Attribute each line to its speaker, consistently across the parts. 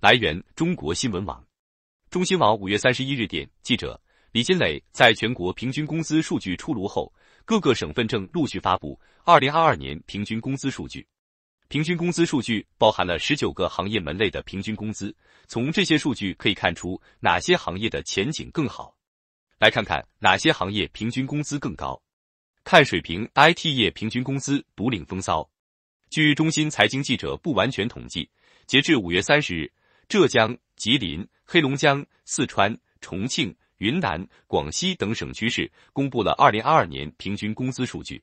Speaker 1: 来源：中国新闻网。中新网五月三十一日电，记者李金磊，在全国平均工资数据出炉后，各个省份正陆续发布二零二二年平均工资数据。平均工资数据包含了十九个行业门类的平均工资，从这些数据可以看出哪些行业的前景更好。来看看哪些行业平均工资更高，看水平，IT 业平均工资独领风骚。据中新财经记者不完全统计，截至五月三十日。浙江、吉林、黑龙江、四川、重庆、云南、广西等省区市公布了二零二二年平均工资数据。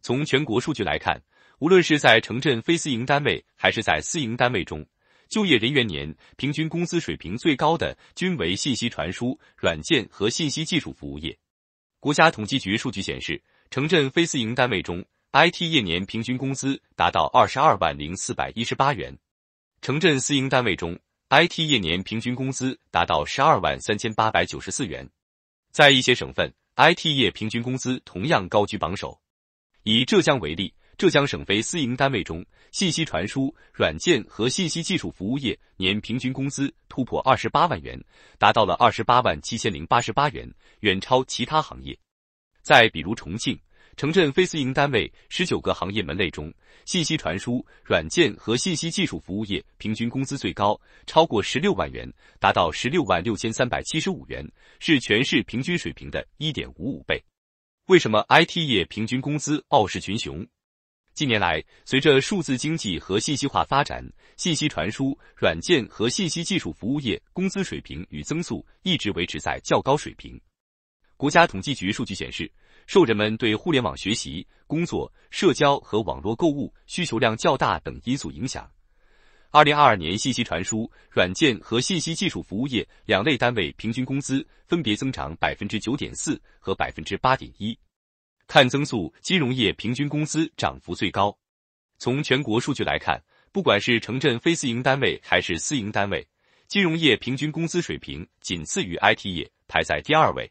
Speaker 1: 从全国数据来看，无论是在城镇非私营单位，还是在私营单位中，就业人员年平均工资水平最高的均为信息传输、软件和信息技术服务业。国家统计局数据显示，城镇非私营单位中，IT 业年平均工资达到二十二万零四百一十八元；城镇私营单位中，IT 业年平均工资达到十二万三千八百九十四元，在一些省份，IT 业平均工资同样高居榜首。以浙江为例，浙江省非私营单位中，信息传输、软件和信息技术服务业年平均工资突破二十八万元，达到了二十八万七千零八十八元，远超其他行业。再比如重庆。城镇非私营单位十九个行业门类中，信息传输、软件和信息技术服务业平均工资最高，超过十六万元，达到十六万六千三百七十五元，是全市平均水平的一点五五倍。为什么 IT 业平均工资傲视群雄？近年来，随着数字经济和信息化发展，信息传输、软件和信息技术服务业工资水平与增速一直维持在较高水平。国家统计局数据显示，受人们对互联网学习、工作、社交和网络购物需求量较大等因素影响，二零二二年信息传输、软件和信息技术服务业两类单位平均工资分别增长百分之九点四和百分之八点一，看增速，金融业平均工资涨幅最高。从全国数据来看，不管是城镇非私营单位还是私营单位，金融业平均工资水平仅次于 IT 业，排在第二位。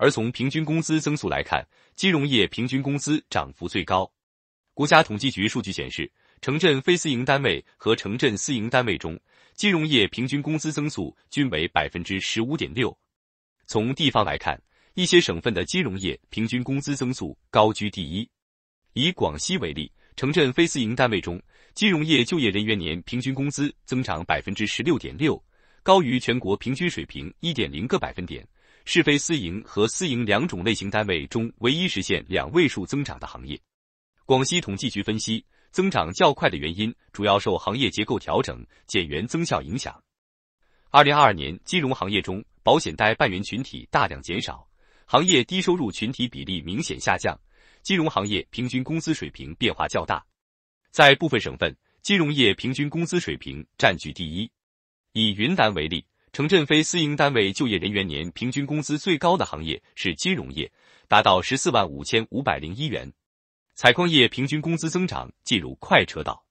Speaker 1: 而从平均工资增速来看，金融业平均工资涨幅最高。国家统计局数据显示，城镇非私营单位和城镇私营单位中，金融业平均工资增速均为百分之十五点六。从地方来看，一些省份的金融业平均工资增速高居第一。以广西为例，城镇非私营单位中，金融业就业人员年平均工资增长百分之十六点六，高于全国平均水平一点零个百分点。是非私营和私营两种类型单位中唯一实现两位数增长的行业。广西统计局分析，增长较快的原因主要受行业结构调整、减员增效影响。二零二二年金融行业中，保险代办员群体大量减少，行业低收入群体比例明显下降，金融行业平均工资水平变化较大。在部分省份，金融业平均工资水平占据第一。以云南为例。城镇非私营单位就业人员年平均工资最高的行业是金融业，达到十四万五千五百零一元。采矿业平均工资增长进入快车道，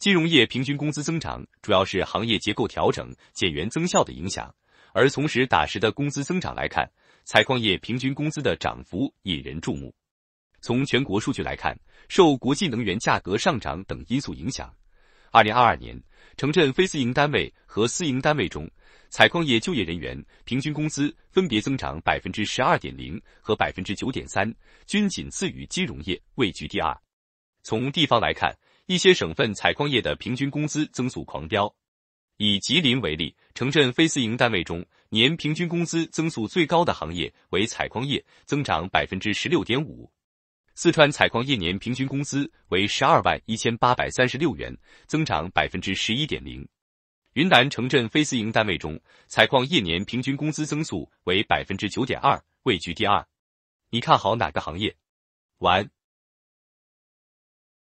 Speaker 1: 金融业平均工资增长主要是行业结构调整、减员增效的影响，而从实打实的工资增长来看，采矿业平均工资的涨幅引人注目。从全国数据来看，受国际能源价格上涨等因素影响，二零二二年城镇非私营单位和私营单位中。采矿业就业人员平均工资分别增长百分之十二点零和百分之九点三，均仅次于金融业，位居第二。从地方来看，一些省份采矿业的平均工资增速狂飙。以吉林为例，城镇非私营单位中年平均工资增速最高的行业为采矿业，增长百分之十六点五。四川采矿业年平均工资为十二万一千八百三十六元，增长百分之十一点零。云南城镇非私营单位中，采矿业年平均工资增速为百分之九点二，位居第二。你看好哪个行业？完。